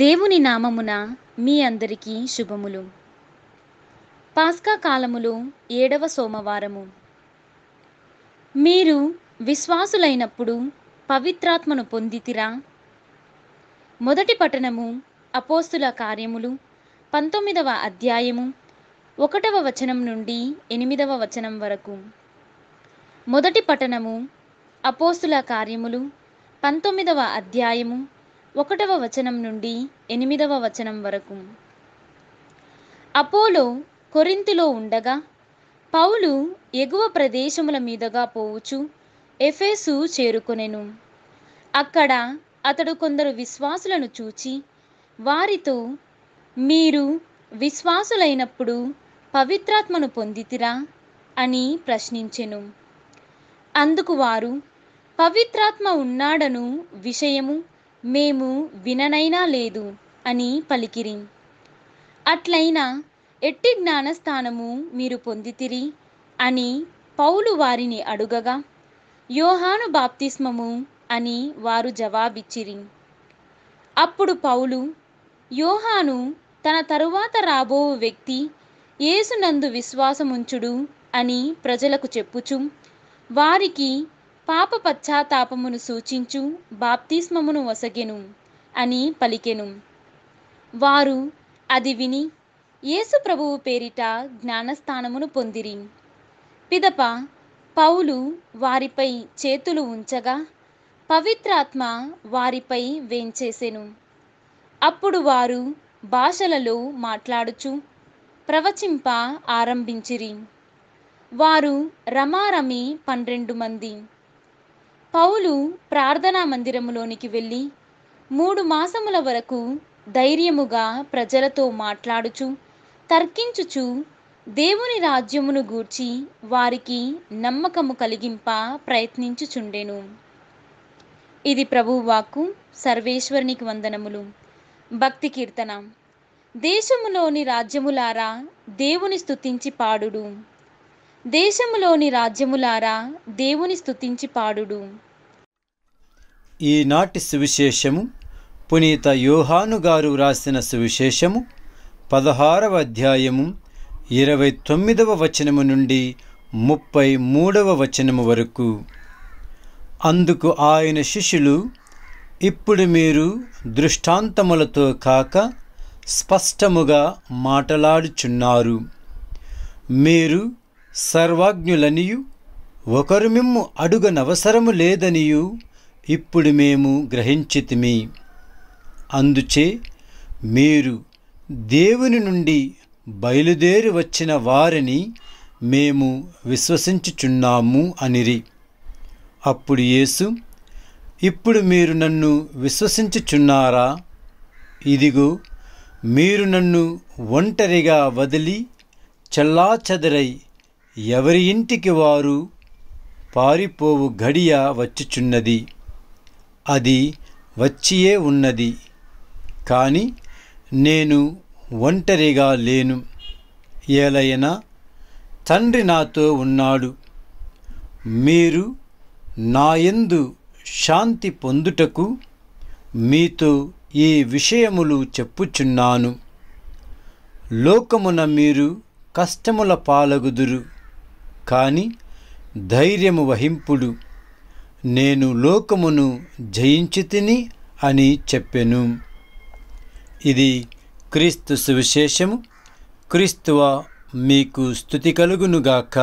దేవుని నామమున మీ అందరికీ శుభములు పాస్కా కాలములో ఏడవ సోమవారము మీరు విశ్వాసులైనప్పుడు పవిత్రాత్మను పొందితిరా మొదటి పట్టణము అపోస్తుల కార్యములు పంతొమ్మిదవ అధ్యాయము ఒకటవ వచనం నుండి ఎనిమిదవ వచనం వరకు మొదటి పట్టణము అపోస్తుల కార్యములు పంతొమ్మిదవ అధ్యాయము ఒకటవ వచనం నుండి ఎనిమిదవ వచనం వరకు అపోలో కొరింతిలో ఉండగా పౌలు ఎగువ ప్రదేశముల మీదుగా పోవచ్చు ఎఫేసు చేరుకొనెను అక్కడ అతడు కొందరు విశ్వాసులను చూచి వారితో మీరు విశ్వాసులైనప్పుడు పవిత్రాత్మను పొందితిరా అని ప్రశ్నించెను అందుకు వారు పవిత్రాత్మ ఉన్నాడను విషయము మేము విననైనా లేదు అని పలికిరి అట్లైనా ఎట్టి జ్ఞానస్థానము మీరు పొందితిరి అని పౌలు వారిని అడుగగా యోహాను బాప్తిస్మము అని వారు జవాబిచ్చిరి అప్పుడు పౌలు యోహాను తన తరువాత రాబో వ్యక్తి యేసునందు విశ్వాసముంచుడు అని ప్రజలకు చెప్పుచు వారికి పాప పశ్చాత్తాపమును సూచించు బాప్తిస్మమును వసగెను అని పలికెను వారు అది విని యేసు ప్రభువు పేరిట జ్ఞానస్థానమును పొందిరి పిదప పౌలు వారిపై చేతులు ఉంచగా పవిత్రాత్మ వారిపై వేంచేసెను అప్పుడు వారు భాషలలో మాట్లాడుచు ప్రవచింప ఆరంభించిరి వారు రమారమి పన్నెండు మంది పౌలు ప్రార్థనా మందిరములోనికి వెళ్ళి మూడు మాసముల వరకు ధైర్యముగా ప్రజలతో మాట్లాడుచు తర్కించుచు దేవుని రాజ్యమును గూర్చి వారికి నమ్మకము కలిగింప ప్రయత్నించుచుండెను ఇది ప్రభువాక్కు సర్వేశ్వరునికి వందనములు భక్తి కీర్తన దేశములోని రాజ్యములారా దేవుని స్తుతించి పాడుడు దేశములోని రాజ్యములారా దేవుని స్థుతించి పాడుడు ఈనాటి సువిశేషము పునీత యోహాను గారు వ్రాసిన సువిశేషము పదహారవ అధ్యాయము ఇరవై తొమ్మిదవ వచనము నుండి ముప్పై మూడవ వచనము వరకు అందుకు ఆయన శిష్యులు ఇప్పుడు మీరు దృష్టాంతములతో కాక స్పష్టముగా మాటలాడుచున్నారు మీరు సర్వాజ్ఞులనియు ఒకరు మిమ్ము అడుగనవసరము లేదనియు ఇప్పుడు మేము గ్రహించితిమి అందుచే మీరు దేవుని నుండి బయలుదేరి వచ్చిన వారిని మేము విశ్వసించుచున్నాము అనిరి అప్పుడు యేసు ఇప్పుడు మీరు నన్ను విశ్వసించుచున్నారా ఇదిగో మీరు నన్ను ఒంటరిగా వదిలి చెల్లాచెదరై ఎవరి ఇంటికి వారు పారిపోవు గడియ వచ్చుచున్నది అది వచ్చియే ఉన్నది కానీ నేను ఒంటరిగా లేను ఏలైనా తండ్రి నాతో ఉన్నాడు మీరు నాయందు శాంతి పొందుటకు మీతో ఈ విషయములు చెప్పుచున్నాను లోకమున మీరు కష్టముల పాలగుదురు కాని ధైర్యము వహింపుడు నేను లోకమును జయించితిని అని చెప్పెను ఇది క్రీస్తు సువిశేషము క్రీస్తువ మీకు స్థుతి కలుగునుగాక